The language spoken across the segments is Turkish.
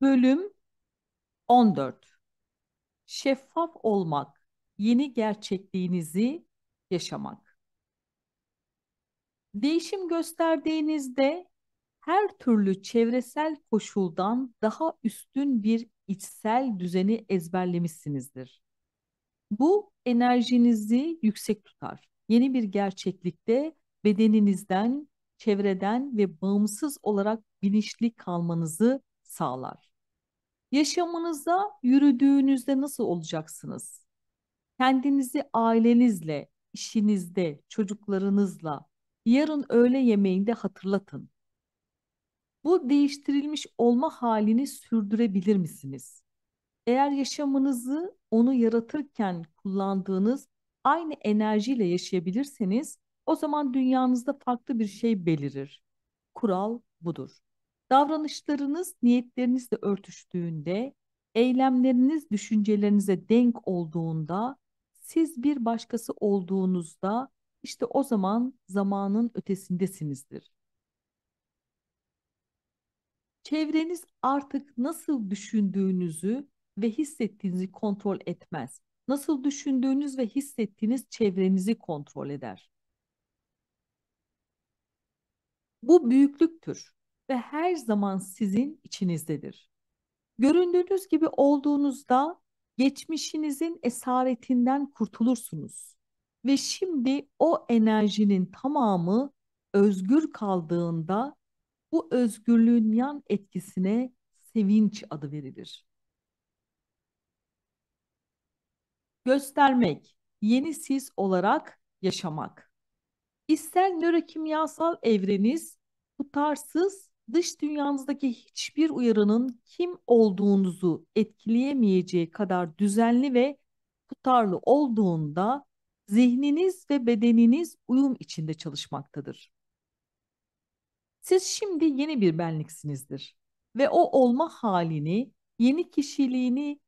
Bölüm 14 Şeffaf olmak, yeni gerçekliğinizi yaşamak. Değişim gösterdiğinizde her türlü çevresel koşuldan daha üstün bir içsel düzeni ezberlemişsinizdir. Bu enerjinizi yüksek tutar. Yeni bir gerçeklikte bedeninizden, çevreden ve bağımsız olarak bilinçli kalmanızı sağlar. Yaşamınızda yürüdüğünüzde nasıl olacaksınız? Kendinizi ailenizle, işinizde, çocuklarınızla, yarın öğle yemeğinde hatırlatın. Bu değiştirilmiş olma halini sürdürebilir misiniz? Eğer yaşamınızı onu yaratırken kullandığınız aynı enerjiyle yaşayabilirseniz o zaman dünyanızda farklı bir şey belirir. Kural budur. Davranışlarınız niyetlerinizle örtüştüğünde, eylemleriniz düşüncelerinize denk olduğunda, siz bir başkası olduğunuzda işte o zaman zamanın ötesindesinizdir. Çevreniz artık nasıl düşündüğünüzü ve hissettiğinizi kontrol etmez. Nasıl düşündüğünüz ve hissettiğiniz çevrenizi kontrol eder. Bu büyüklüktür ve her zaman sizin içinizdedir. Göründüğünüz gibi olduğunuzda geçmişinizin esaretinden kurtulursunuz ve şimdi o enerjinin tamamı özgür kaldığında bu özgürlüğün yan etkisine sevinç adı verilir. Göstermek, yeni siz olarak yaşamak. İster nörokimyasal evreniz tutarsız dış dünyanızdaki hiçbir uyarının kim olduğunuzu etkileyemeyeceği kadar düzenli ve tutarlı olduğunda zihniniz ve bedeniniz uyum içinde çalışmaktadır. Siz şimdi yeni bir benliksinizdir ve o olma halini, yeni kişiliğini,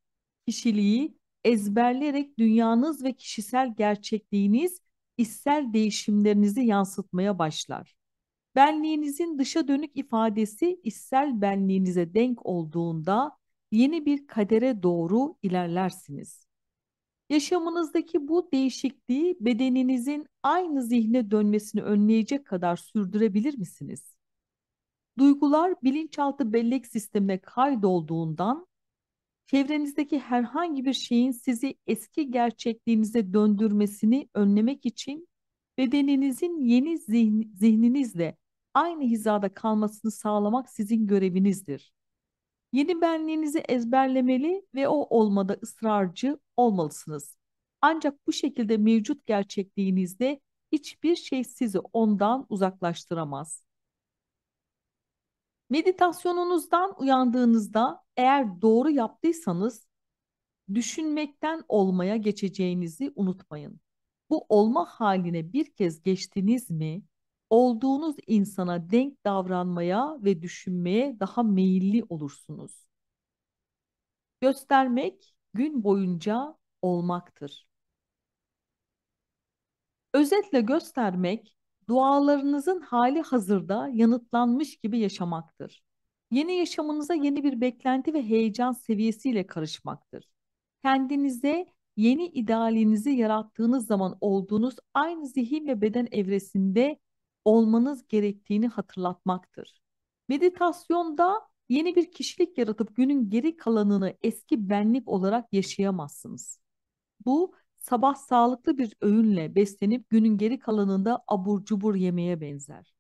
kişiliği ezberleyerek dünyanız ve kişisel gerçekliğiniz içsel değişimlerinizi yansıtmaya başlar. Benliğinizin dışa dönük ifadesi içsel benliğinize denk olduğunda yeni bir kadere doğru ilerlersiniz. Yaşamınızdaki bu değişikliği bedeninizin aynı zihne dönmesini önleyecek kadar sürdürebilir misiniz? Duygular bilinçaltı bellek sistemine kaydolduğundan çevrenizdeki herhangi bir şeyin sizi eski gerçekliğinize döndürmesini önlemek için Bedeninizin yeni zihn zihninizle aynı hizada kalmasını sağlamak sizin görevinizdir. Yeni benliğinizi ezberlemeli ve o olmada ısrarcı olmalısınız. Ancak bu şekilde mevcut gerçekliğinizde hiçbir şey sizi ondan uzaklaştıramaz. Meditasyonunuzdan uyandığınızda eğer doğru yaptıysanız düşünmekten olmaya geçeceğinizi unutmayın. Bu olma haline bir kez geçtiniz mi, olduğunuz insana denk davranmaya ve düşünmeye daha meyilli olursunuz. Göstermek gün boyunca olmaktır. Özetle göstermek, dualarınızın hali hazırda yanıtlanmış gibi yaşamaktır. Yeni yaşamınıza yeni bir beklenti ve heyecan seviyesiyle karışmaktır. Kendinize yeni idealinizi yarattığınız zaman olduğunuz aynı zihin ve beden evresinde olmanız gerektiğini hatırlatmaktır. Meditasyonda yeni bir kişilik yaratıp günün geri kalanını eski benlik olarak yaşayamazsınız. Bu sabah sağlıklı bir öğünle beslenip günün geri kalanında abur cubur yemeye benzer.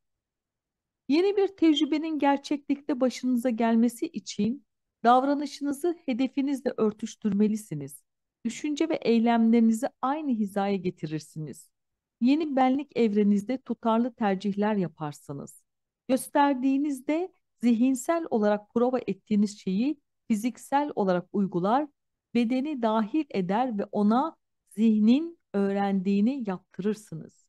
Yeni bir tecrübenin gerçeklikte başınıza gelmesi için davranışınızı hedefinizle örtüştürmelisiniz düşünce ve eylemlerinizi aynı hizaya getirirsiniz. Yeni benlik evreninizde tutarlı tercihler yaparsınız. Gösterdiğinizde zihinsel olarak prova ettiğiniz şeyi fiziksel olarak uygular, bedeni dahil eder ve ona zihnin öğrendiğini yaptırırsınız.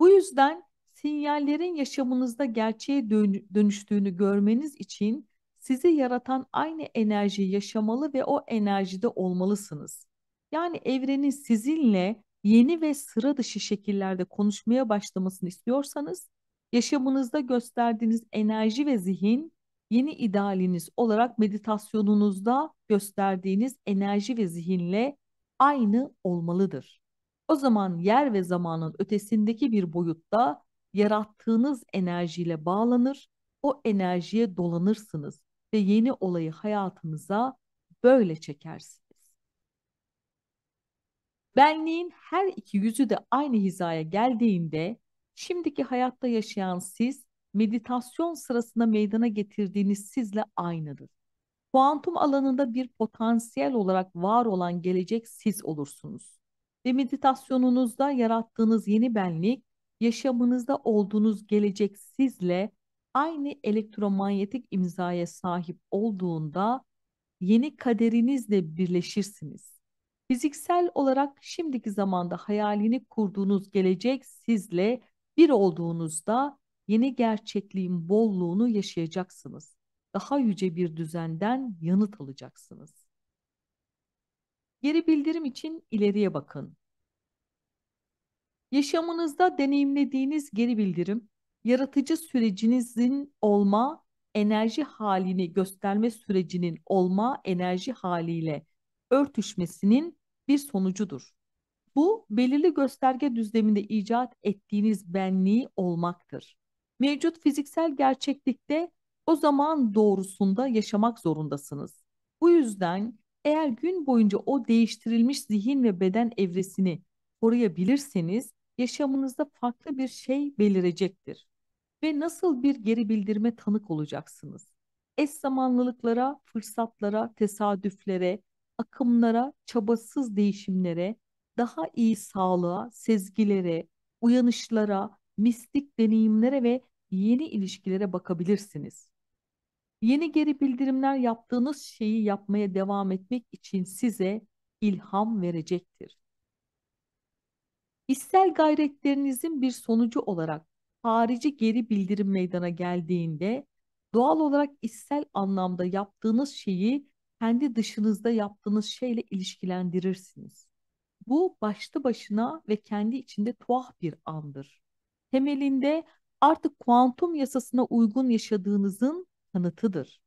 Bu yüzden sinyallerin yaşamınızda gerçeğe dönüştüğünü görmeniz için sizi yaratan aynı enerjiyi yaşamalı ve o enerjide olmalısınız. Yani evrenin sizinle yeni ve sıra dışı şekillerde konuşmaya başlamasını istiyorsanız, yaşamınızda gösterdiğiniz enerji ve zihin yeni idealiniz olarak meditasyonunuzda gösterdiğiniz enerji ve zihinle aynı olmalıdır. O zaman yer ve zamanın ötesindeki bir boyutta yarattığınız enerjiyle bağlanır, o enerjiye dolanırsınız ve yeni olayı hayatımıza böyle çekersiniz. Benliğin her iki yüzü de aynı hizaya geldiğinde şimdiki hayatta yaşayan siz meditasyon sırasında meydana getirdiğiniz sizle aynıdır. Kuantum alanında bir potansiyel olarak var olan gelecek siz olursunuz. Ve meditasyonunuzda yarattığınız yeni benlik yaşamınızda olduğunuz gelecek sizle aynı elektromanyetik imzaya sahip olduğunda yeni kaderinizle birleşirsiniz. Fiziksel olarak şimdiki zamanda hayalini kurduğunuz gelecek sizle bir olduğunuzda yeni gerçekliğin bolluğunu yaşayacaksınız. Daha yüce bir düzenden yanıt alacaksınız. Geri bildirim için ileriye bakın. Yaşamınızda deneyimlediğiniz geri bildirim yaratıcı sürecinizin olma enerji halini gösterme sürecinin olma enerji haliyle örtüşmesinin bir sonucudur. Bu belirli gösterge düzleminde icat ettiğiniz benliği olmaktır. Mevcut fiziksel gerçeklikte o zaman doğrusunda yaşamak zorundasınız. Bu yüzden eğer gün boyunca o değiştirilmiş zihin ve beden evresini koruyabilirseniz yaşamınızda farklı bir şey belirecektir ve nasıl bir geri bildirme tanık olacaksınız? Eş zamanlılıklara, fırsatlara, tesadüflere, akımlara, çabasız değişimlere, daha iyi sağlığa, sezgilere, uyanışlara, mistik deneyimlere ve yeni ilişkilere bakabilirsiniz. Yeni geri bildirimler yaptığınız şeyi yapmaya devam etmek için size ilham verecektir. İşsel gayretlerinizin bir sonucu olarak harici geri bildirim meydana geldiğinde doğal olarak içsel anlamda yaptığınız şeyi kendi dışınızda yaptığınız şeyle ilişkilendirirsiniz. Bu başlı başına ve kendi içinde tuhaf bir andır. Temelinde artık kuantum yasasına uygun yaşadığınızın kanıtıdır.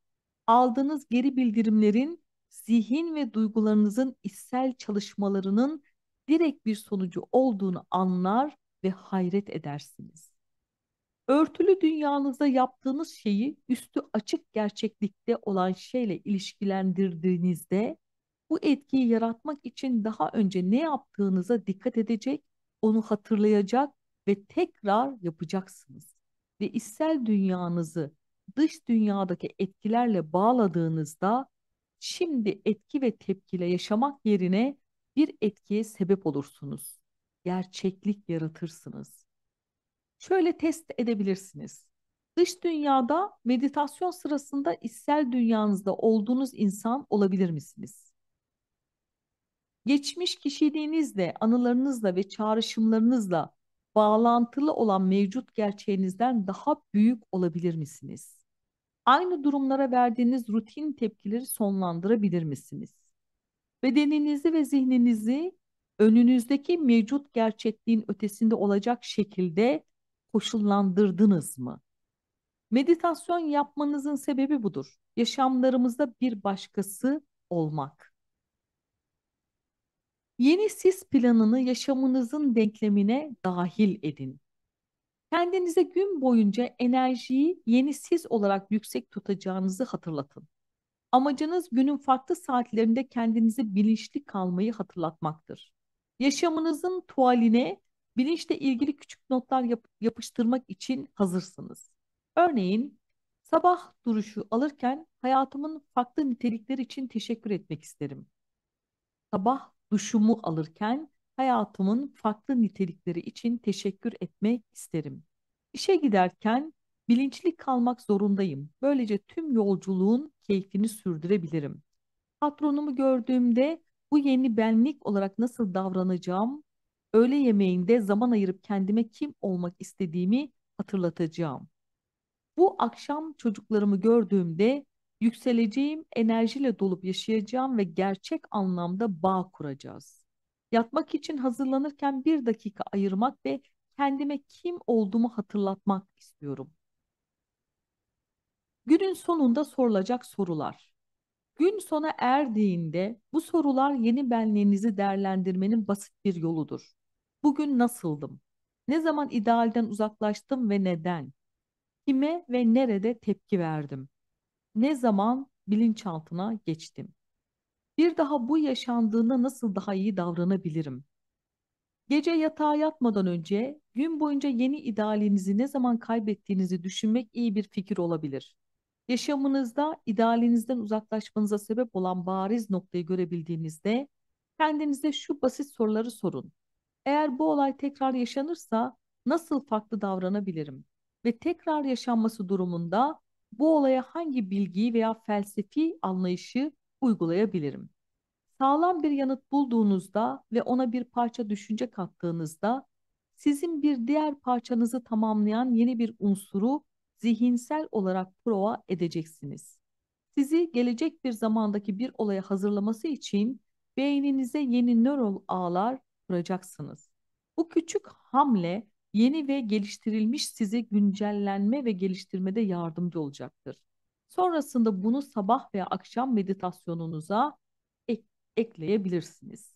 Aldığınız geri bildirimlerin zihin ve duygularınızın içsel çalışmalarının direkt bir sonucu olduğunu anlar ve hayret edersiniz. Örtülü dünyanızda yaptığınız şeyi üstü açık gerçeklikte olan şeyle ilişkilendirdiğinizde bu etkiyi yaratmak için daha önce ne yaptığınıza dikkat edecek, onu hatırlayacak ve tekrar yapacaksınız. Ve içsel dünyanızı dış dünyadaki etkilerle bağladığınızda şimdi etki ve tepkiyle yaşamak yerine bir etkiye sebep olursunuz. Gerçeklik yaratırsınız. Şöyle test edebilirsiniz. Dış dünyada meditasyon sırasında içsel dünyanızda olduğunuz insan olabilir misiniz? Geçmiş kişiliğinizle, anılarınızla ve çağrışımlarınızla bağlantılı olan mevcut gerçeğinizden daha büyük olabilir misiniz? Aynı durumlara verdiğiniz rutin tepkileri sonlandırabilir misiniz? Bedeninizi ve zihninizi önünüzdeki mevcut gerçekliğin ötesinde olacak şekilde koşullandırdınız mı? Meditasyon yapmanızın sebebi budur. Yaşamlarımızda bir başkası olmak. Yeni siz planını yaşamınızın denklemine dahil edin. Kendinize gün boyunca enerjiyi yeni siz olarak yüksek tutacağınızı hatırlatın. Amacınız günün farklı saatlerinde kendinizi bilinçli kalmayı hatırlatmaktır. Yaşamınızın tuvaline bilinçle ilgili küçük notlar yap yapıştırmak için hazırsınız. Örneğin sabah duruşu alırken hayatımın farklı nitelikleri için teşekkür etmek isterim. Sabah duşumu alırken hayatımın farklı nitelikleri için teşekkür etmek isterim. İşe giderken bilinçli kalmak zorundayım. Böylece tüm yolculuğun keyfini sürdürebilirim. Patronumu gördüğümde bu yeni benlik olarak nasıl davranacağım öğle yemeğinde zaman ayırıp kendime kim olmak istediğimi hatırlatacağım. Bu akşam çocuklarımı gördüğümde yükseleceğim, enerjiyle dolup yaşayacağım ve gerçek anlamda bağ kuracağız. Yatmak için hazırlanırken bir dakika ayırmak ve kendime kim olduğumu hatırlatmak istiyorum. Günün sonunda sorulacak sorular. Gün sona erdiğinde bu sorular yeni benliğinizi değerlendirmenin basit bir yoludur. Bugün nasıldım? Ne zaman idealden uzaklaştım ve neden? Kime ve nerede tepki verdim? Ne zaman bilinçaltına geçtim? Bir daha bu yaşandığına nasıl daha iyi davranabilirim? Gece yatağa yatmadan önce gün boyunca yeni idealinizi ne zaman kaybettiğinizi düşünmek iyi bir fikir olabilir. Yaşamınızda idealinizden uzaklaşmanıza sebep olan bariz noktayı görebildiğinizde kendinize şu basit soruları sorun. Eğer bu olay tekrar yaşanırsa nasıl farklı davranabilirim? Ve tekrar yaşanması durumunda bu olaya hangi bilgiyi veya felsefi anlayışı uygulayabilirim? Sağlam bir yanıt bulduğunuzda ve ona bir parça düşünce kattığınızda sizin bir diğer parçanızı tamamlayan yeni bir unsuru zihinsel olarak prova edeceksiniz. Sizi gelecek bir zamandaki bir olaya hazırlaması için beyninize yeni nöral ağlar kuracaksınız. Bu küçük hamle yeni ve geliştirilmiş size güncellenme ve geliştirmede yardımcı olacaktır. Sonrasında bunu sabah veya akşam meditasyonunuza ek ekleyebilirsiniz.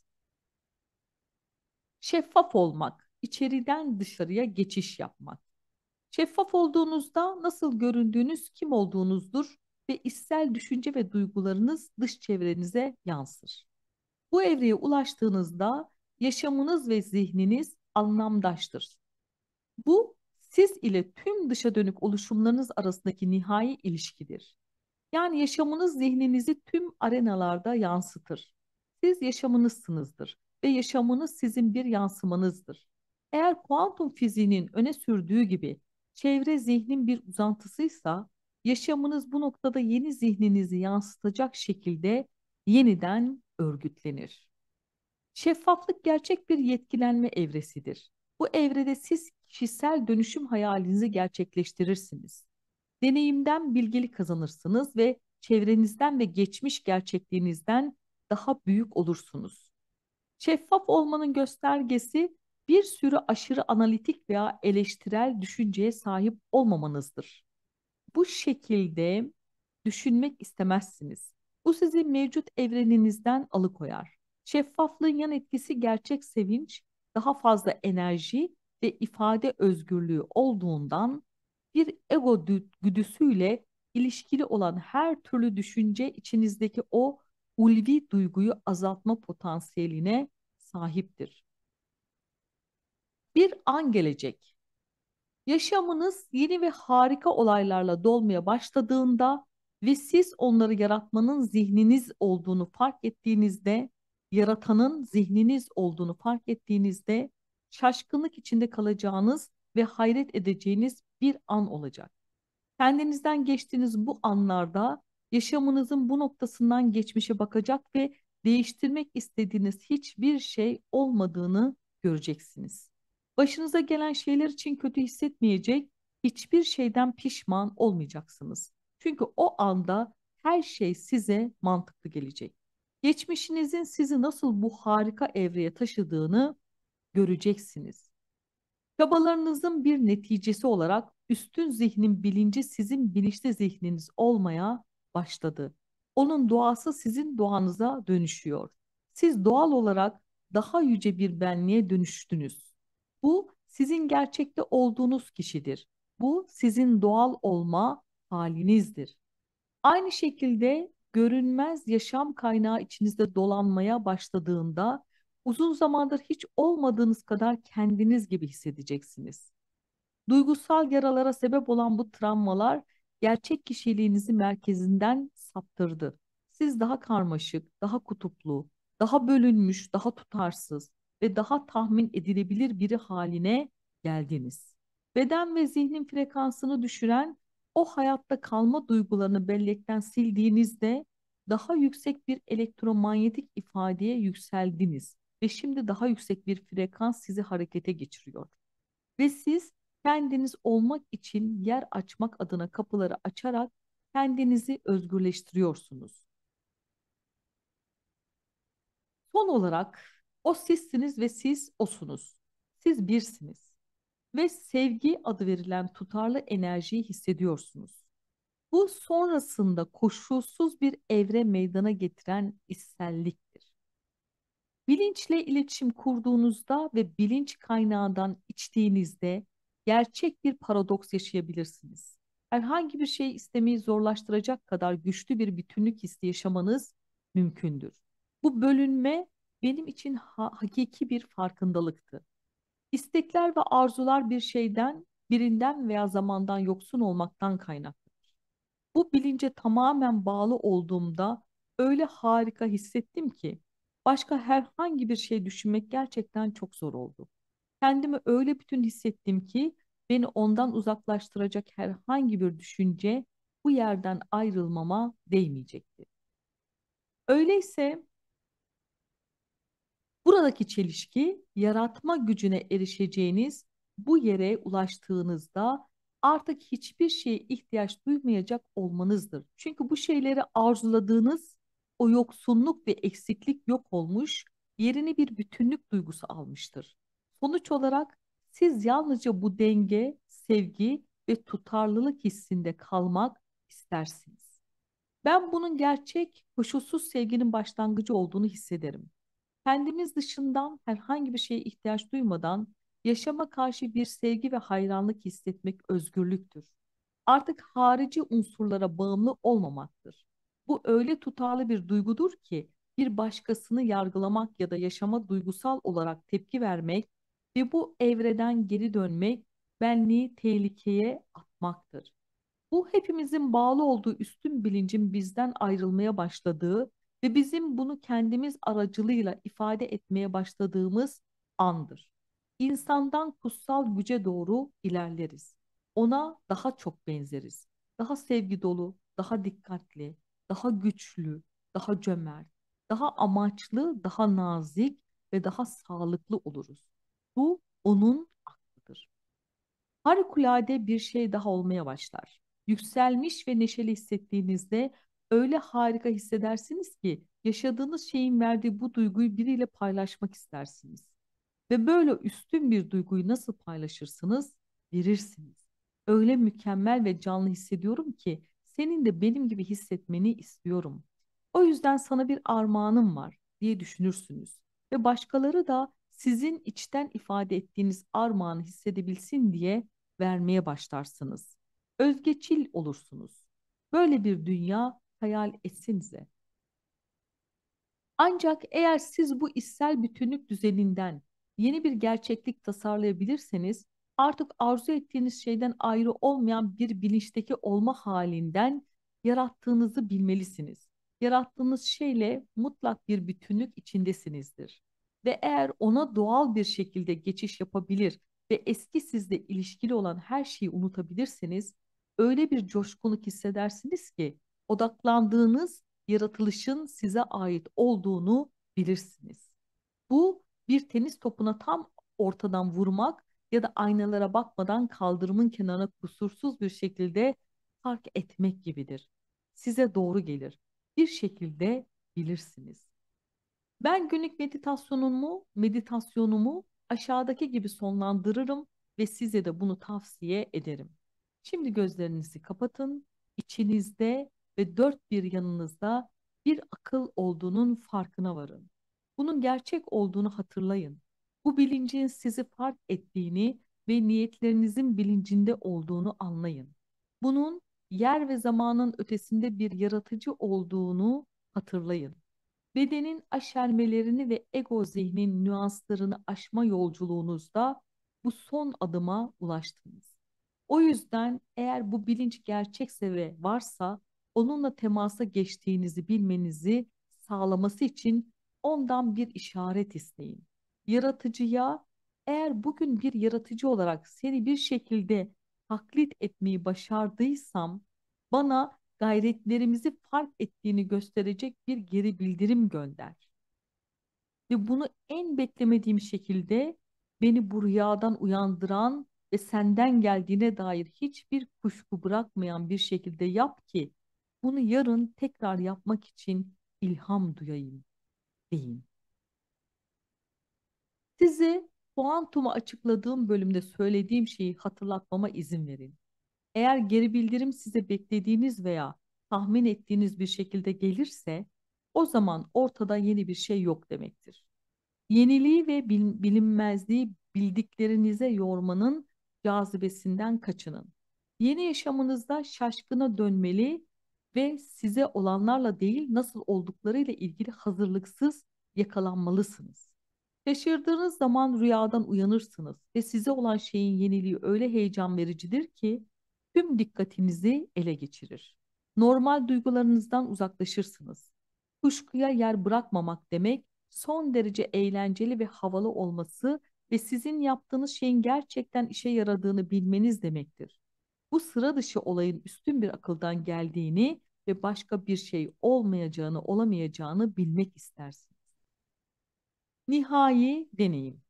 Şeffaf olmak, içeriden dışarıya geçiş yapmak. Şeffaf olduğunuzda nasıl göründüğünüz kim olduğunuzdur ve içsel düşünce ve duygularınız dış çevrenize yansır. Bu evreye ulaştığınızda yaşamınız ve zihniniz anlamdaştır. Bu siz ile tüm dışa dönük oluşumlarınız arasındaki nihai ilişkidir. Yani yaşamınız zihninizi tüm arenalarda yansıtır. Siz yaşamınızsınızdır ve yaşamınız sizin bir yansımanızdır. Eğer kuantum fiziğinin öne sürdüğü gibi çevre zihnin bir uzantısıysa, yaşamınız bu noktada yeni zihninizi yansıtacak şekilde yeniden örgütlenir. Şeffaflık gerçek bir yetkilenme evresidir. Bu evrede siz kişisel dönüşüm hayalinizi gerçekleştirirsiniz. Deneyimden bilgili kazanırsınız ve çevrenizden ve geçmiş gerçekliğinizden daha büyük olursunuz. Şeffaf olmanın göstergesi bir sürü aşırı analitik veya eleştirel düşünceye sahip olmamanızdır. Bu şekilde düşünmek istemezsiniz. Bu sizi mevcut evreninizden alıkoyar Şeffaflığın yan etkisi gerçek sevinç, daha fazla enerji ve ifade özgürlüğü olduğundan bir ego güdüsüyle ilişkili olan her türlü düşünce içinizdeki o ulvi duyguyu azaltma potansiyeline sahiptir. Bir an gelecek. Yaşamınız yeni ve harika olaylarla dolmaya başladığında ve siz onları yaratmanın zihniniz olduğunu fark ettiğinizde yaratanın zihniniz olduğunu fark ettiğinizde şaşkınlık içinde kalacağınız ve hayret edeceğiniz bir an olacak. Kendinizden geçtiğiniz bu anlarda yaşamınızın bu noktasından geçmişe bakacak ve değiştirmek istediğiniz hiçbir şey olmadığını göreceksiniz. Başınıza gelen şeyler için kötü hissetmeyecek, hiçbir şeyden pişman olmayacaksınız. Çünkü o anda her şey size mantıklı gelecek geçmişinizin sizi nasıl bu harika evreye taşıdığını göreceksiniz. Çabalarınızın bir neticesi olarak üstün zihnin bilinci sizin bilinçli zihniniz olmaya başladı. Onun doğası sizin doğanıza dönüşüyor. Siz doğal olarak daha yüce bir benliğe dönüştünüz. Bu sizin gerçekte olduğunuz kişidir. Bu sizin doğal olma halinizdir. Aynı şekilde görünmez yaşam kaynağı içinizde dolanmaya başladığında uzun zamandır hiç olmadığınız kadar kendiniz gibi hissedeceksiniz. Duygusal yaralara sebep olan bu travmalar gerçek kişiliğinizi merkezinden saptırdı. Siz daha karmaşık, daha kutuplu, daha bölünmüş, daha tutarsız ve daha tahmin edilebilir biri haline geldiniz. Beden ve zihnin frekansını düşüren o hayatta kalma duygularını bellekten sildiğinizde daha yüksek bir elektromanyetik ifadeye yükseldiniz ve şimdi daha yüksek bir frekans sizi harekete geçiriyor. Ve siz kendiniz olmak için yer açmak adına kapıları açarak kendinizi özgürleştiriyorsunuz. Son olarak o sizsiniz ve siz osunuz. Siz birsiniz ve sevgi adı verilen tutarlı enerjiyi hissediyorsunuz. Bu sonrasında koşulsuz bir evre meydana getiren içselliktir. Bilinçle iletişim kurduğunuzda ve bilinç kaynağından içtiğinizde gerçek bir paradoks yaşayabilirsiniz. Herhangi bir şey istemeyi zorlaştıracak kadar güçlü bir bütünlük hissi yaşamanız mümkündür. Bu bölünme benim için ha hakiki bir farkındalıktı. İstekler ve arzular bir şeyden, birinden veya zamandan yoksun olmaktan kaynaklanır. Bu bilince tamamen bağlı olduğumda öyle harika hissettim ki başka herhangi bir şey düşünmek gerçekten çok zor oldu. Kendimi öyle bütün hissettim ki beni ondan uzaklaştıracak herhangi bir düşünce bu yerden ayrılmama değmeyecekti. Öyleyse Buradaki çelişki yaratma gücüne erişeceğiniz bu yere ulaştığınızda artık hiçbir şeye ihtiyaç duymayacak olmanızdır. Çünkü bu şeyleri arzuladığınız o yoksunluk ve eksiklik yok olmuş, yerini bir bütünlük duygusu almıştır. Sonuç olarak siz yalnızca bu denge, sevgi ve tutarlılık hissinde kalmak istersiniz. Ben bunun gerçek, koşulsuz sevginin başlangıcı olduğunu hissederim kendimiz dışından herhangi bir şeye ihtiyaç duymadan yaşama karşı bir sevgi ve hayranlık hissetmek özgürlüktür. Artık harici unsurlara bağımlı olmamaktır. Bu öyle tutarlı bir duygudur ki bir başkasını yargılamak ya da yaşama duygusal olarak tepki vermek ve bu evreden geri dönmek benliği tehlikeye atmaktır. Bu hepimizin bağlı olduğu üstün bilincin bizden ayrılmaya başladığı ve bizim bunu kendimiz aracılığıyla ifade etmeye başladığımız andır. İnsandan kutsal güce doğru ilerleriz. Ona daha çok benzeriz. Daha sevgi dolu, daha dikkatli, daha güçlü, daha cömert, daha amaçlı, daha nazik ve daha sağlıklı oluruz. Bu onun aklıdır. Harikulade bir şey daha olmaya başlar. Yükselmiş ve neşeli hissettiğinizde öyle harika hissedersiniz ki yaşadığınız şeyin verdiği bu duyguyu biriyle paylaşmak istersiniz. Ve böyle üstün bir duyguyu nasıl paylaşırsınız? Verirsiniz. Öyle mükemmel ve canlı hissediyorum ki senin de benim gibi hissetmeni istiyorum. O yüzden sana bir armağanım var diye düşünürsünüz. Ve başkaları da sizin içten ifade ettiğiniz armağanı hissedebilsin diye vermeye başlarsınız. Özgeçil olursunuz. Böyle bir dünya hayal etsinize. Ancak eğer siz bu içsel bütünlük düzeninden yeni bir gerçeklik tasarlayabilirseniz artık arzu ettiğiniz şeyden ayrı olmayan bir bilinçteki olma halinden yarattığınızı bilmelisiniz. Yarattığınız şeyle mutlak bir bütünlük içindesinizdir. Ve eğer ona doğal bir şekilde geçiş yapabilir ve eski sizle ilişkili olan her şeyi unutabilirseniz öyle bir coşkunluk hissedersiniz ki odaklandığınız yaratılışın size ait olduğunu bilirsiniz. Bu bir tenis topuna tam ortadan vurmak ya da aynalara bakmadan kaldırımın kenarına kusursuz bir şekilde fark etmek gibidir. Size doğru gelir. Bir şekilde bilirsiniz. Ben günlük meditasyonumu, meditasyonumu aşağıdaki gibi sonlandırırım ve size de bunu tavsiye ederim. Şimdi gözlerinizi kapatın. İçinizde ve dört bir yanınızda bir akıl olduğunun farkına varın. Bunun gerçek olduğunu hatırlayın. Bu bilincin sizi fark ettiğini ve niyetlerinizin bilincinde olduğunu anlayın. Bunun yer ve zamanın ötesinde bir yaratıcı olduğunu hatırlayın. Bedenin aşermelerini ve ego zihnin nüanslarını aşma yolculuğunuzda bu son adıma ulaştınız. O yüzden eğer bu bilinç gerçekse ve varsa onunla temasa geçtiğinizi bilmenizi sağlaması için ondan bir işaret isteyin. Yaratıcıya eğer bugün bir yaratıcı olarak seni bir şekilde taklit etmeyi başardıysam bana gayretlerimizi fark ettiğini gösterecek bir geri bildirim gönder. Ve bunu en beklemediğim şekilde beni bu rüyadan uyandıran ve senden geldiğine dair hiçbir kuşku bırakmayan bir şekilde yap ki bunu yarın tekrar yapmak için ilham duyayım deyin. Size kuantumu açıkladığım bölümde söylediğim şeyi hatırlatmama izin verin. Eğer geri bildirim size beklediğiniz veya tahmin ettiğiniz bir şekilde gelirse o zaman ortada yeni bir şey yok demektir. Yeniliği ve bilinmezliği bildiklerinize yormanın cazibesinden kaçının. Yeni yaşamınızda şaşkına dönmeli ve size olanlarla değil nasıl olduklarıyla ilgili hazırlıksız yakalanmalısınız. Şaşırdığınız zaman rüyadan uyanırsınız ve size olan şeyin yeniliği öyle heyecan vericidir ki tüm dikkatinizi ele geçirir. Normal duygularınızdan uzaklaşırsınız. Kuşkuya yer bırakmamak demek son derece eğlenceli ve havalı olması ve sizin yaptığınız şeyin gerçekten işe yaradığını bilmeniz demektir bu sıra dışı olayın üstün bir akıldan geldiğini ve başka bir şey olmayacağını, olamayacağını bilmek istersiniz. Nihai deneyim.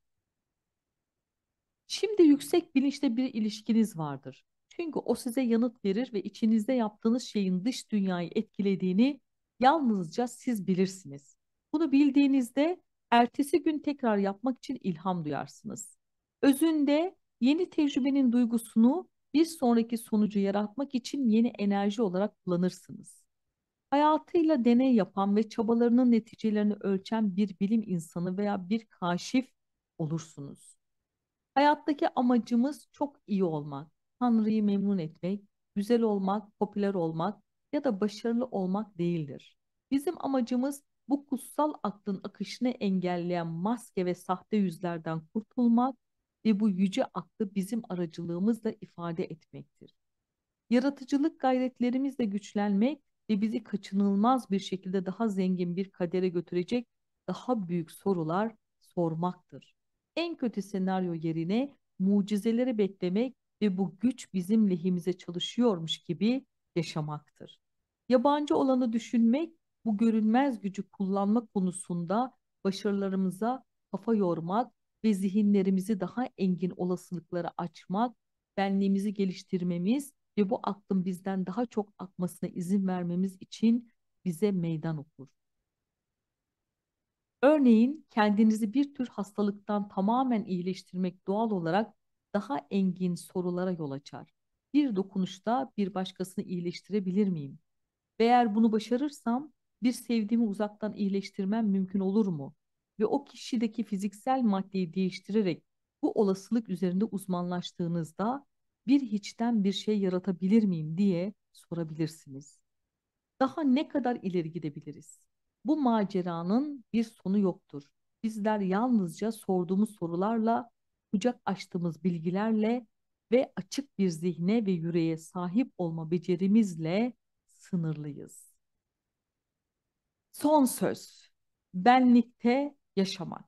Şimdi yüksek bilinçle bir ilişkiniz vardır. Çünkü o size yanıt verir ve içinizde yaptığınız şeyin dış dünyayı etkilediğini yalnızca siz bilirsiniz. Bunu bildiğinizde ertesi gün tekrar yapmak için ilham duyarsınız. Özünde yeni tecrübenin duygusunu bir sonraki sonucu yaratmak için yeni enerji olarak kullanırsınız. Hayatıyla deney yapan ve çabalarının neticelerini ölçen bir bilim insanı veya bir kaşif olursunuz. Hayattaki amacımız çok iyi olmak, Tanrı'yı memnun etmek, güzel olmak, popüler olmak ya da başarılı olmak değildir. Bizim amacımız bu kutsal aklın akışını engelleyen maske ve sahte yüzlerden kurtulmak ve bu yüce aklı bizim aracılığımızla ifade etmektir. Yaratıcılık gayretlerimizle güçlenmek ve bizi kaçınılmaz bir şekilde daha zengin bir kadere götürecek daha büyük sorular sormaktır. En kötü senaryo yerine mucizeleri beklemek ve bu güç bizim lehimize çalışıyormuş gibi yaşamaktır. Yabancı olanı düşünmek, bu görünmez gücü kullanma konusunda başarılarımıza kafa yormak ve zihinlerimizi daha engin olasılıklara açmak, benliğimizi geliştirmemiz ve bu aklın bizden daha çok akmasına izin vermemiz için bize meydan okur. Örneğin kendinizi bir tür hastalıktan tamamen iyileştirmek doğal olarak daha engin sorulara yol açar. Bir dokunuşta bir başkasını iyileştirebilir miyim? eğer bunu başarırsam bir sevdiğimi uzaktan iyileştirmem mümkün olur mu? ve o kişideki fiziksel maddeyi değiştirerek bu olasılık üzerinde uzmanlaştığınızda bir hiçten bir şey yaratabilir miyim diye sorabilirsiniz. Daha ne kadar ileri gidebiliriz? Bu maceranın bir sonu yoktur. Bizler yalnızca sorduğumuz sorularla, kucak açtığımız bilgilerle ve açık bir zihne ve yüreğe sahip olma becerimizle sınırlıyız. Son söz. Benlikte yaşamak.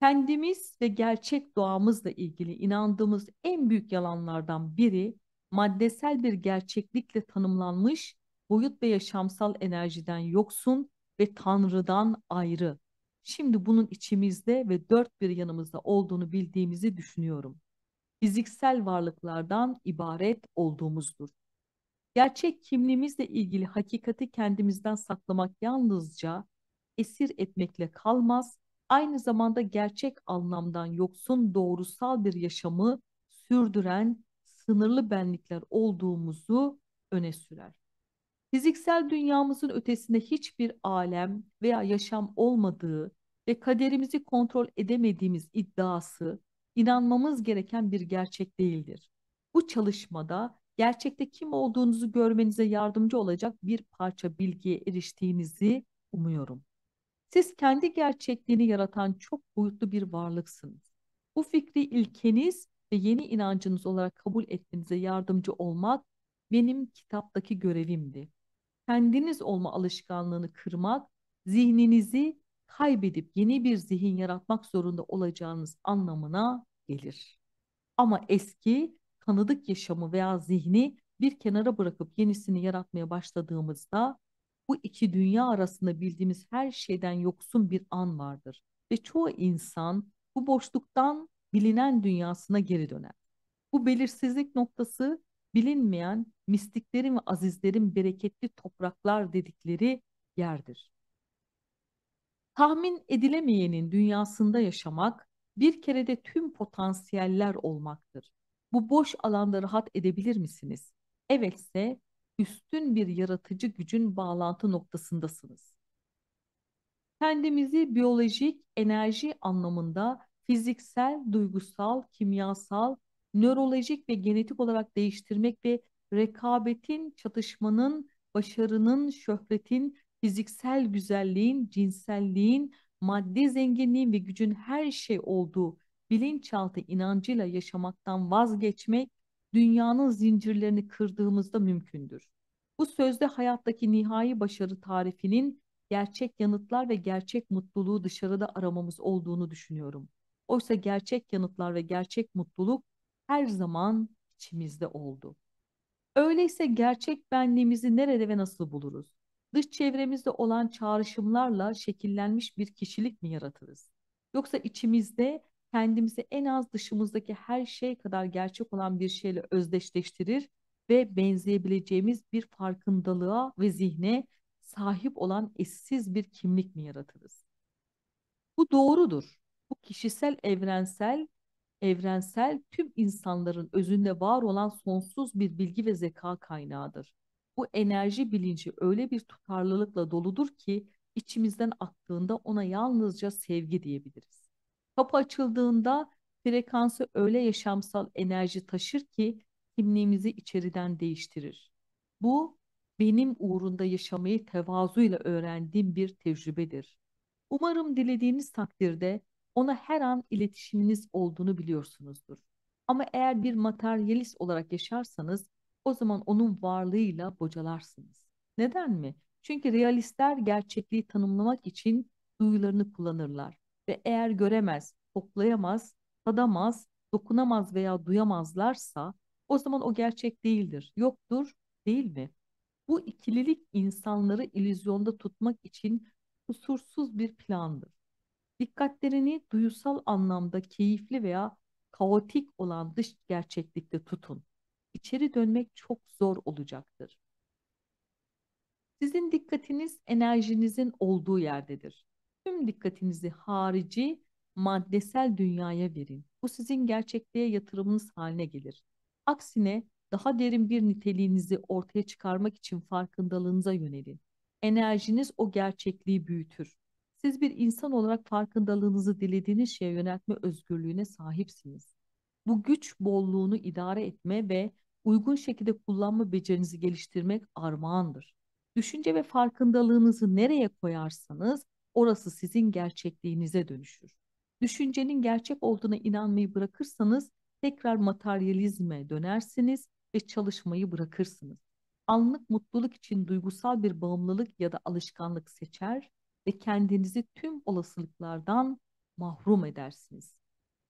Kendimiz ve gerçek doğamızla ilgili inandığımız en büyük yalanlardan biri maddesel bir gerçeklikle tanımlanmış boyut ve yaşamsal enerjiden yoksun ve Tanrı'dan ayrı. Şimdi bunun içimizde ve dört bir yanımızda olduğunu bildiğimizi düşünüyorum. Fiziksel varlıklardan ibaret olduğumuzdur. Gerçek kimliğimizle ilgili hakikati kendimizden saklamak yalnızca esir etmekle kalmaz, aynı zamanda gerçek anlamdan yoksun doğrusal bir yaşamı sürdüren sınırlı benlikler olduğumuzu öne sürer. Fiziksel dünyamızın ötesinde hiçbir alem veya yaşam olmadığı ve kaderimizi kontrol edemediğimiz iddiası inanmamız gereken bir gerçek değildir. Bu çalışmada gerçekte kim olduğunuzu görmenize yardımcı olacak bir parça bilgiye eriştiğinizi umuyorum. Siz kendi gerçekliğini yaratan çok boyutlu bir varlıksınız. Bu fikri ilkeniz ve yeni inancınız olarak kabul etmenize yardımcı olmak benim kitaptaki görevimdi. Kendiniz olma alışkanlığını kırmak, zihninizi kaybedip yeni bir zihin yaratmak zorunda olacağınız anlamına gelir. Ama eski, tanıdık yaşamı veya zihni bir kenara bırakıp yenisini yaratmaya başladığımızda bu iki dünya arasında bildiğimiz her şeyden yoksun bir an vardır ve çoğu insan bu boşluktan bilinen dünyasına geri döner. Bu belirsizlik noktası bilinmeyen mistiklerin ve azizlerin bereketli topraklar dedikleri yerdir. Tahmin edilemeyenin dünyasında yaşamak bir kerede tüm potansiyeller olmaktır. Bu boş alanda rahat edebilir misiniz? Evetse üstün bir yaratıcı gücün bağlantı noktasındasınız. Kendimizi biyolojik, enerji anlamında fiziksel, duygusal, kimyasal, nörolojik ve genetik olarak değiştirmek ve rekabetin, çatışmanın, başarının, şöhretin, fiziksel güzelliğin, cinselliğin, maddi zenginliğin ve gücün her şey olduğu bilinçaltı inancıyla yaşamaktan vazgeçmek dünyanın zincirlerini kırdığımızda mümkündür. Bu sözde hayattaki nihai başarı tarifinin gerçek yanıtlar ve gerçek mutluluğu dışarıda aramamız olduğunu düşünüyorum. Oysa gerçek yanıtlar ve gerçek mutluluk her zaman içimizde oldu. Öyleyse gerçek benliğimizi nerede ve nasıl buluruz? Dış çevremizde olan çağrışımlarla şekillenmiş bir kişilik mi yaratırız? Yoksa içimizde kendimizi en az dışımızdaki her şey kadar gerçek olan bir şeyle özdeşleştirir ve benzeyebileceğimiz bir farkındalığa ve zihne sahip olan eşsiz bir kimlik mi yaratırız? Bu doğrudur. Bu kişisel, evrensel, evrensel tüm insanların özünde var olan sonsuz bir bilgi ve zeka kaynağıdır. Bu enerji bilinci öyle bir tutarlılıkla doludur ki içimizden attığında ona yalnızca sevgi diyebiliriz. Kapı açıldığında frekansı öyle yaşamsal enerji taşır ki kimliğimizi içeriden değiştirir. Bu benim uğrunda yaşamayı tevazuyla öğrendiğim bir tecrübedir. Umarım dilediğiniz takdirde ona her an iletişiminiz olduğunu biliyorsunuzdur. Ama eğer bir materyalist olarak yaşarsanız o zaman onun varlığıyla bocalarsınız. Neden mi? Çünkü realistler gerçekliği tanımlamak için duyularını kullanırlar ve eğer göremez, koklayamaz, tadamaz, dokunamaz veya duyamazlarsa o zaman o gerçek değildir, yoktur değil mi? Bu ikililik insanları ilüzyonda tutmak için kusursuz bir plandır. Dikkatlerini duyusal anlamda keyifli veya kaotik olan dış gerçeklikte tutun. İçeri dönmek çok zor olacaktır. Sizin dikkatiniz enerjinizin olduğu yerdedir tüm dikkatinizi harici maddesel dünyaya verin. Bu sizin gerçekliğe yatırımınız haline gelir. Aksine daha derin bir niteliğinizi ortaya çıkarmak için farkındalığınıza yönelin. Enerjiniz o gerçekliği büyütür. Siz bir insan olarak farkındalığınızı dilediğiniz şeye yöneltme özgürlüğüne sahipsiniz. Bu güç bolluğunu idare etme ve uygun şekilde kullanma becerinizi geliştirmek armağandır. Düşünce ve farkındalığınızı nereye koyarsanız orası sizin gerçekliğinize dönüşür. Düşüncenin gerçek olduğuna inanmayı bırakırsanız tekrar materyalizme dönersiniz ve çalışmayı bırakırsınız. Anlık mutluluk için duygusal bir bağımlılık ya da alışkanlık seçer ve kendinizi tüm olasılıklardan mahrum edersiniz.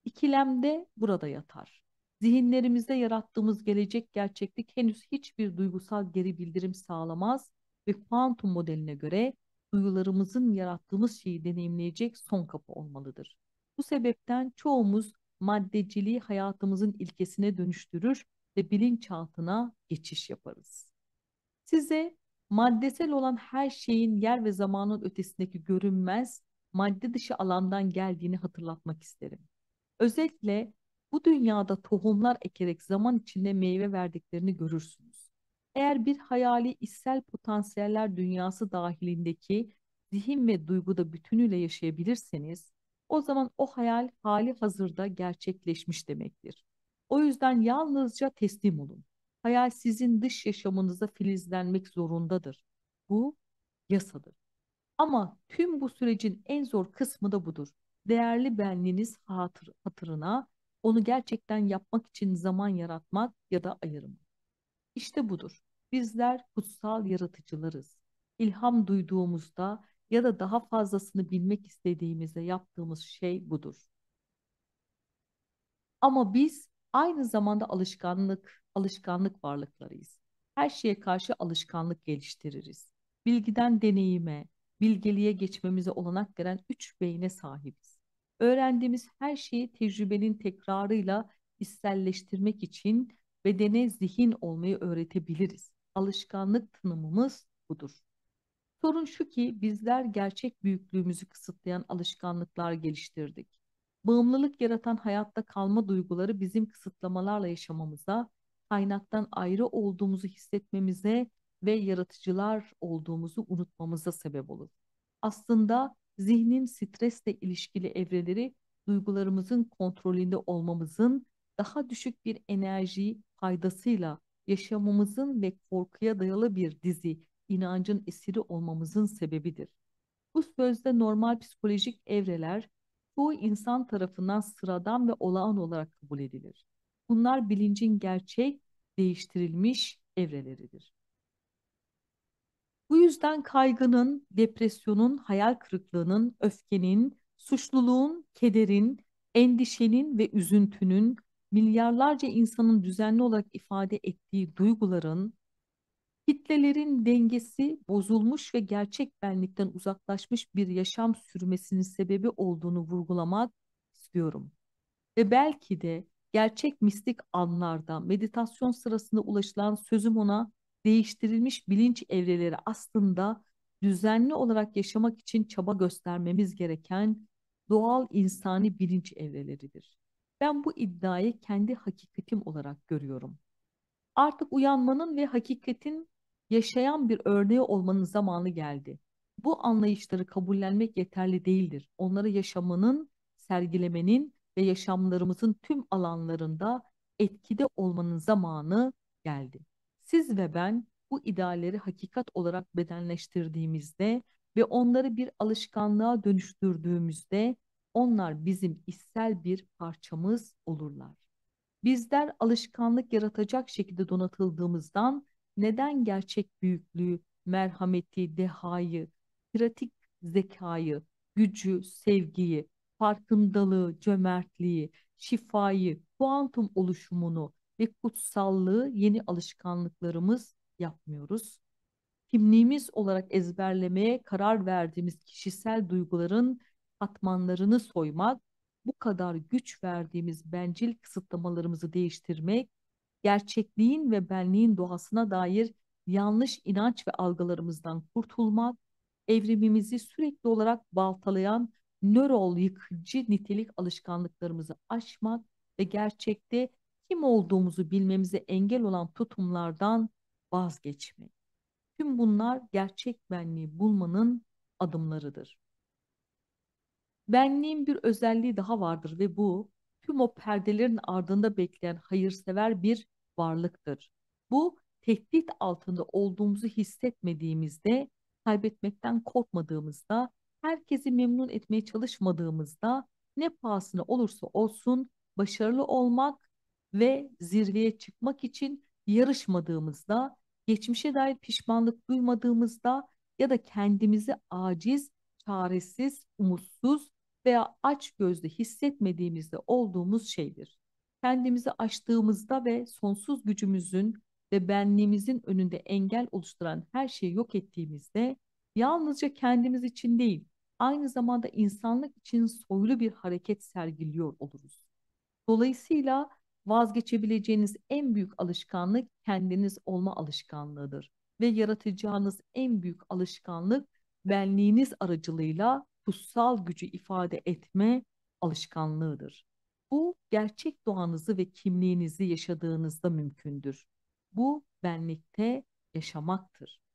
İkilem de burada yatar. Zihinlerimizde yarattığımız gelecek gerçeklik henüz hiçbir duygusal geri bildirim sağlamaz ve kuantum modeline göre duyularımızın yarattığımız şeyi deneyimleyecek son kapı olmalıdır. Bu sebepten çoğumuz maddeciliği hayatımızın ilkesine dönüştürür ve bilinçaltına geçiş yaparız. Size maddesel olan her şeyin yer ve zamanın ötesindeki görünmez, madde dışı alandan geldiğini hatırlatmak isterim. Özetle bu dünyada tohumlar ekerek zaman içinde meyve verdiklerini görürsünüz. Eğer bir hayali içsel potansiyeller dünyası dahilindeki zihin ve duyguda bütünüyle yaşayabilirseniz, o zaman o hayal hali hazırda gerçekleşmiş demektir. O yüzden yalnızca teslim olun. Hayal sizin dış yaşamınıza filizlenmek zorundadır. Bu yasadır. Ama tüm bu sürecin en zor kısmı da budur. Değerli benliğiniz hatır, hatırına onu gerçekten yapmak için zaman yaratmak ya da ayırmak. İşte budur. Bizler kutsal yaratıcılarız. İlham duyduğumuzda ya da daha fazlasını bilmek istediğimizde yaptığımız şey budur. Ama biz aynı zamanda alışkanlık, alışkanlık varlıklarıyız. Her şeye karşı alışkanlık geliştiririz. Bilgiden deneyime, bilgeliğe geçmemize olanak veren üç beyne sahibiz. Öğrendiğimiz her şeyi tecrübenin tekrarıyla içselleştirmek için bedene zihin olmayı öğretebiliriz. Alışkanlık tanımımız budur. Sorun şu ki bizler gerçek büyüklüğümüzü kısıtlayan alışkanlıklar geliştirdik. Bağımlılık yaratan hayatta kalma duyguları bizim kısıtlamalarla yaşamamıza, kaynaktan ayrı olduğumuzu hissetmemize ve yaratıcılar olduğumuzu unutmamıza sebep olur. Aslında zihnin stresle ilişkili evreleri duygularımızın kontrolünde olmamızın, daha düşük bir enerjiyi faydasıyla yaşamımızın ve korkuya dayalı bir dizi inancın esiri olmamızın sebebidir. Bu sözde normal psikolojik evreler çoğu insan tarafından sıradan ve olağan olarak kabul edilir. Bunlar bilincin gerçek, değiştirilmiş evreleridir. Bu yüzden kaygının, depresyonun, hayal kırıklığının, öfkenin, suçluluğun, kederin, endişenin ve üzüntünün, milyarlarca insanın düzenli olarak ifade ettiği duyguların, kitlelerin dengesi bozulmuş ve gerçek benlikten uzaklaşmış bir yaşam sürmesinin sebebi olduğunu vurgulamak istiyorum. Ve belki de gerçek mistik anlarda meditasyon sırasında ulaşılan sözüm ona değiştirilmiş bilinç evreleri aslında düzenli olarak yaşamak için çaba göstermemiz gereken doğal insani bilinç evreleridir. Ben bu iddiayı kendi hakikatim olarak görüyorum. Artık uyanmanın ve hakikatin yaşayan bir örneği olmanın zamanı geldi. Bu anlayışları kabullenmek yeterli değildir. Onları yaşamanın, sergilemenin ve yaşamlarımızın tüm alanlarında etkide olmanın zamanı geldi. Siz ve ben bu idealleri hakikat olarak bedenleştirdiğimizde ve onları bir alışkanlığa dönüştürdüğümüzde onlar bizim içsel bir parçamız olurlar. Bizler alışkanlık yaratacak şekilde donatıldığımızdan neden gerçek büyüklüğü, merhameti, dehayı, pratik zekayı, gücü, sevgiyi, farkındalığı, cömertliği, şifayı, kuantum oluşumunu ve kutsallığı yeni alışkanlıklarımız yapmıyoruz. Kimliğimiz olarak ezberlemeye karar verdiğimiz kişisel duyguların katmanlarını soymak, bu kadar güç verdiğimiz bencil kısıtlamalarımızı değiştirmek, gerçekliğin ve benliğin doğasına dair yanlış inanç ve algılarımızdan kurtulmak, evrimimizi sürekli olarak baltalayan nörol yıkıcı nitelik alışkanlıklarımızı aşmak ve gerçekte kim olduğumuzu bilmemize engel olan tutumlardan vazgeçmek. Tüm bunlar gerçek benliği bulmanın adımlarıdır benliğin bir özelliği daha vardır ve bu tüm o perdelerin ardında bekleyen hayırsever bir varlıktır. Bu tehdit altında olduğumuzu hissetmediğimizde, kaybetmekten korkmadığımızda, herkesi memnun etmeye çalışmadığımızda ne pahasına olursa olsun başarılı olmak ve zirveye çıkmak için yarışmadığımızda, geçmişe dair pişmanlık duymadığımızda ya da kendimizi aciz, çaresiz, umutsuz veya aç gözlü hissetmediğimizde olduğumuz şeydir. Kendimizi açtığımızda ve sonsuz gücümüzün ve benliğimizin önünde engel oluşturan her şeyi yok ettiğimizde yalnızca kendimiz için değil, aynı zamanda insanlık için soylu bir hareket sergiliyor oluruz. Dolayısıyla vazgeçebileceğiniz en büyük alışkanlık kendiniz olma alışkanlığıdır ve yaratacağınız en büyük alışkanlık benliğiniz aracılığıyla kutsal gücü ifade etme alışkanlığıdır. Bu gerçek doğanızı ve kimliğinizi yaşadığınızda mümkündür. Bu benlikte yaşamaktır.